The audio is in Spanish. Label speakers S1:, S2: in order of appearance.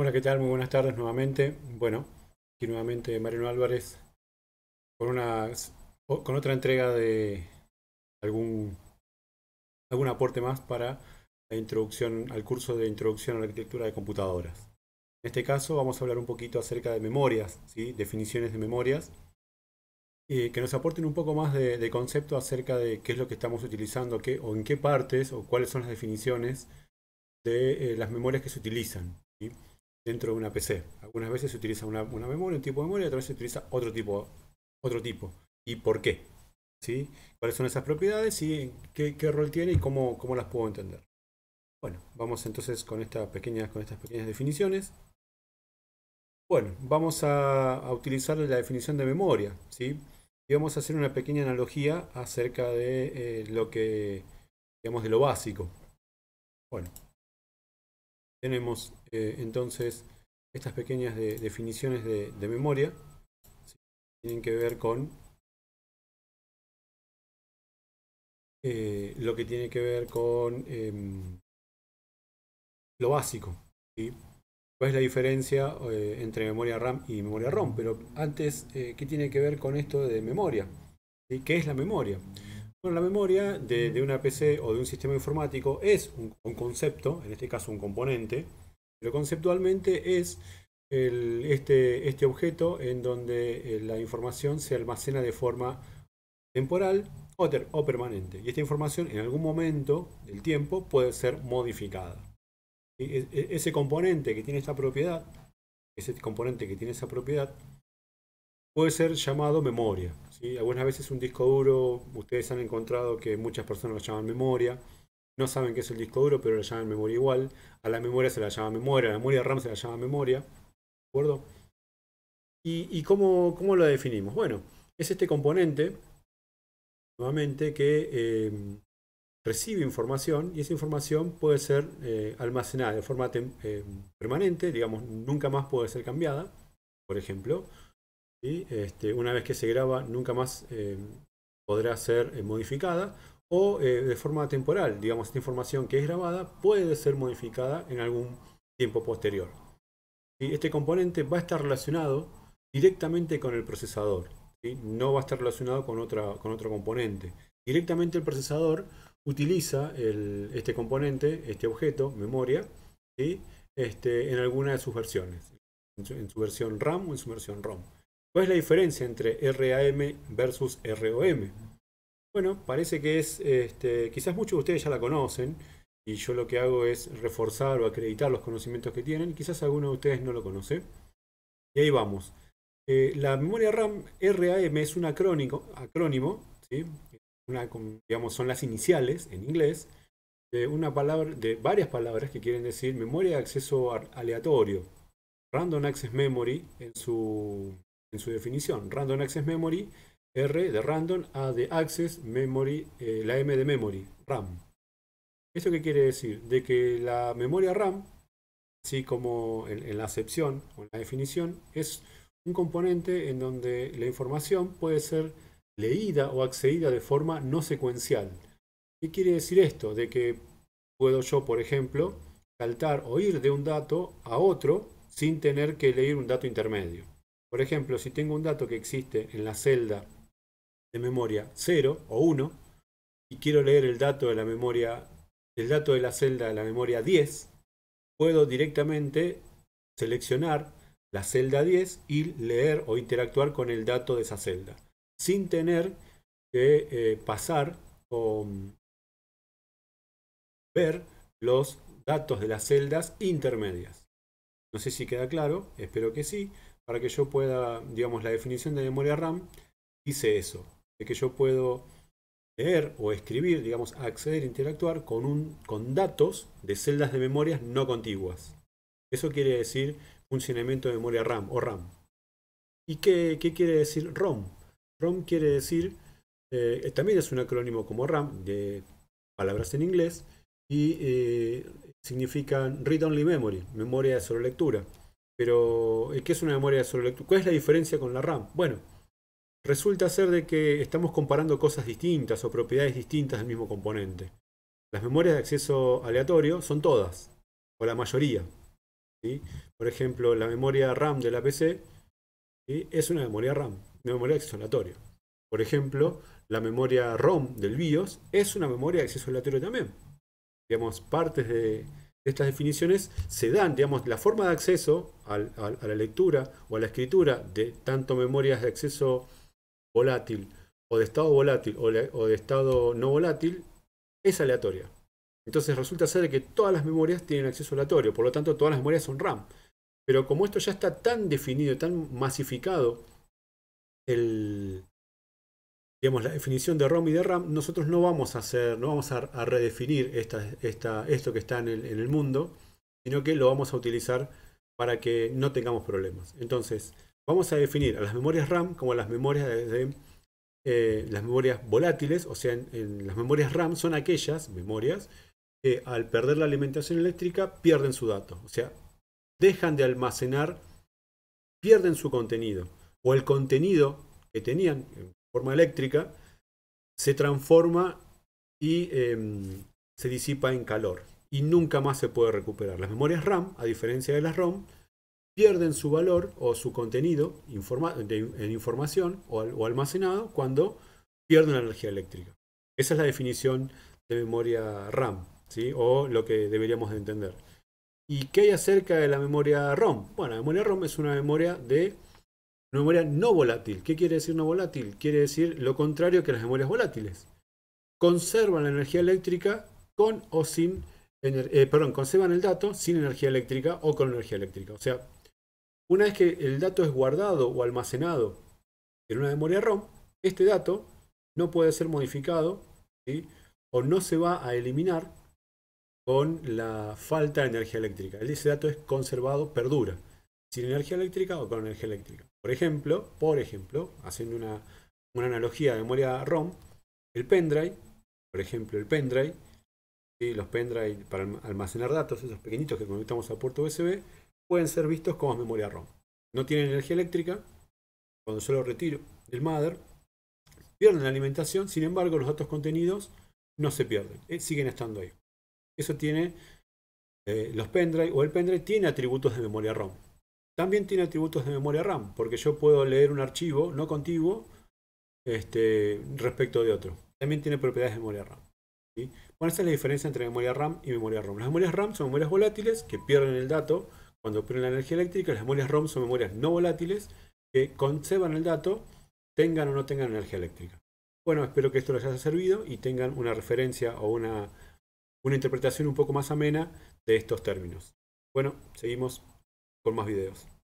S1: Hola, ¿qué tal? Muy buenas tardes nuevamente. Bueno, aquí nuevamente Mariano Álvarez con una con otra entrega de algún algún aporte más para la introducción al curso de introducción a la arquitectura de computadoras. En este caso vamos a hablar un poquito acerca de memorias, ¿sí? definiciones de memorias, y eh, que nos aporten un poco más de, concepto acerca de qué es lo que estamos utilizando, qué, o en qué partes, o cuáles son las definiciones de eh, las memorias que se utilizan dentro de una PC. Algunas veces se utiliza una, memoria, un tipo de memoria, y otras veces se utiliza otro tipo, otro tipo. ¿Y por qué? ¿Sí? ¿Cuáles son esas propiedades y qué, rol tiene y cómo, cómo, las puedo entender? Bueno, vamos entonces con, estas pequeñas, con estas pequeñas definiciones. Bueno, vamos a, utilizar la definición de memoria, ¿sí? Y vamos a hacer una pequeña analogía acerca de eh, lo que, digamos, de lo básico. Bueno, tenemos eh, entonces estas pequeñas definiciones de, memoria. Tienen que ver con eh, lo que tiene que ver con em, lo básico. y ¿Cuál es la diferencia eh, entre memoria RAM y memoria ROM? Pero antes, ¿qué tiene que ver con esto de memoria? y ¿Qué es la memoria? la memoria de, una PC o de un sistema informático es un, concepto, en este caso un componente, pero conceptualmente es este, este objeto en donde eh, la información se almacena de forma temporal o, permanente. Y esta información en algún momento del tiempo puede ser modificada. E, e, ese componente que tiene esta propiedad, ese componente que tiene esa propiedad, puede ser llamado memoria. Algunas veces un disco duro, ustedes han encontrado que muchas personas lo llaman memoria, no saben qué es el disco duro, pero lo llaman memoria igual, a la memoria se la llama memoria, a la memoria RAM se la llama memoria, ¿de acuerdo? ¿Y, cómo, cómo lo definimos? Bueno, es este componente, nuevamente, que eh, recibe información y esa información puede ser eh, almacenada de forma eh, permanente, digamos, nunca más puede ser cambiada, por ejemplo, este, una vez que se graba nunca más eh, podrá ser eh, modificada o eh, de forma temporal, digamos, esta información que es grabada puede ser modificada en algún tiempo posterior. Y este componente va a estar relacionado directamente con el procesador, no va a estar relacionado con, otra, con otro componente. Directamente el procesador utiliza este componente, este objeto, memoria, este, en alguna de sus versiones, en su versión RAM o en su versión ROM. ¿Cuál es la diferencia entre RAM versus ROM? Bueno, parece que es, este, quizás muchos de ustedes ya la conocen y yo lo que hago es reforzar o acreditar los conocimientos que tienen, quizás alguno de ustedes no lo conoce. Y ahí vamos. Eh, la memoria RAM RAM es un acrónimo, digamos, son las iniciales en inglés, de, una palabra, de varias palabras que quieren decir memoria de acceso aleatorio, Random Access Memory en su en su definición. Random Access Memory, R de Random, A de Access, Memory, eh, la M de Memory, RAM. ¿Eso qué quiere decir? De que la memoria RAM, así como en, la acepción o en la definición, es un componente en donde la información puede ser leída o accedida de forma no secuencial. ¿Qué quiere decir esto? De que puedo yo, por ejemplo, saltar o ir de un dato a otro sin tener que leer un dato intermedio. Por ejemplo, si tengo un dato que existe en la celda de memoria 0 o 1 y quiero leer el dato de la memoria el dato de la celda de la memoria 10, puedo directamente seleccionar la celda 10 y leer o interactuar con el dato de esa celda, sin tener que eh, pasar o ver los datos de las celdas intermedias. No sé si queda claro, espero que sí, para que yo pueda, digamos, la definición de memoria RAM dice eso, de que yo puedo leer o escribir, digamos, acceder, e interactuar con, un, con datos de celdas de memoria no contiguas. Eso quiere decir funcionamiento de memoria RAM o RAM. ¿Y qué, quiere decir ROM? ROM quiere decir, eh, también es un acrónimo como RAM, de palabras en inglés, y eh, significan read-only memory, memoria de solo lectura. Pero, eh, ¿qué es una memoria de solo lectura? ¿Cuál es la diferencia con la RAM? Bueno, resulta ser de que estamos comparando cosas distintas o propiedades distintas del mismo componente. Las memorias de acceso aleatorio son todas, o la mayoría. ¿sí? Por ejemplo, la memoria RAM de la PC es una memoria RAM, una memoria de acceso aleatorio. Por ejemplo, la memoria ROM del BIOS es una memoria de acceso aleatorio también digamos, partes de estas definiciones se dan, digamos, la forma de acceso a, la lectura o a la escritura de tanto memorias de acceso volátil o de estado volátil o, de estado no volátil es aleatoria. Entonces resulta ser que todas las memorias tienen acceso aleatorio, por lo tanto todas las memorias son RAM. Pero como esto ya está tan definido, tan masificado, el, digamos, la definición de ROM y de RAM, nosotros no vamos a hacer, no vamos a, redefinir esto que está en el, mundo, sino que lo vamos a utilizar para que no tengamos problemas. Entonces, vamos a definir a las memorias RAM como las memorias de, eh, las memorias volátiles, o sea, las memorias RAM son aquellas memorias que al perder la alimentación eléctrica pierden su dato, o sea, dejan de almacenar, pierden su contenido, o el contenido que tenían, forma eléctrica, se transforma y em, se disipa en calor y nunca más se puede recuperar. Las memorias RAM, a diferencia de las ROM, pierden su valor o su contenido en información o, almacenado cuando pierden la energía eléctrica. Esa es la definición de memoria RAM, ¿sí? o lo que deberíamos entender. ¿Y qué hay acerca de la memoria ROM? Bueno, la memoria ROM es una memoria de memoria no volátil. ¿Qué quiere decir no volátil? Quiere decir lo contrario que las memorias volátiles. Conservan la energía eléctrica con o sin, eh, perdón, conservan el dato sin energía eléctrica o con energía eléctrica. O sea, una vez que el dato es guardado o almacenado en una memoria ROM, este dato no puede ser modificado o no se va a eliminar con la falta de energía eléctrica. Ese dato es conservado, perdura sin energía eléctrica o con energía eléctrica. Por ejemplo, por ejemplo haciendo una, analogía de memoria ROM, el pendrive, por ejemplo, el pendrive, los pendrive para almacenar datos, esos pequeñitos que conectamos a puerto USB, pueden ser vistos como memoria ROM. No tienen energía eléctrica, cuando solo lo retiro del mother, pierden la alimentación, sin embargo, los datos contenidos no se pierden, eh, siguen estando ahí. Eso tiene eh, los pendrive, o el pendrive tiene atributos de memoria ROM. También tiene atributos de memoria RAM, porque yo puedo leer un archivo no contiguo este, respecto de otro. También tiene propiedades de memoria RAM. Bueno, esa es la diferencia entre memoria RAM y memoria ROM. Las memorias RAM son memorias volátiles que pierden el dato cuando pierden la energía eléctrica. Las memorias ROM son memorias no volátiles que conservan el dato, tengan o no tengan energía eléctrica. Bueno, espero que esto les haya servido y tengan una referencia o una interpretación un poco más amena de estos términos. Bueno, seguimos con más videos.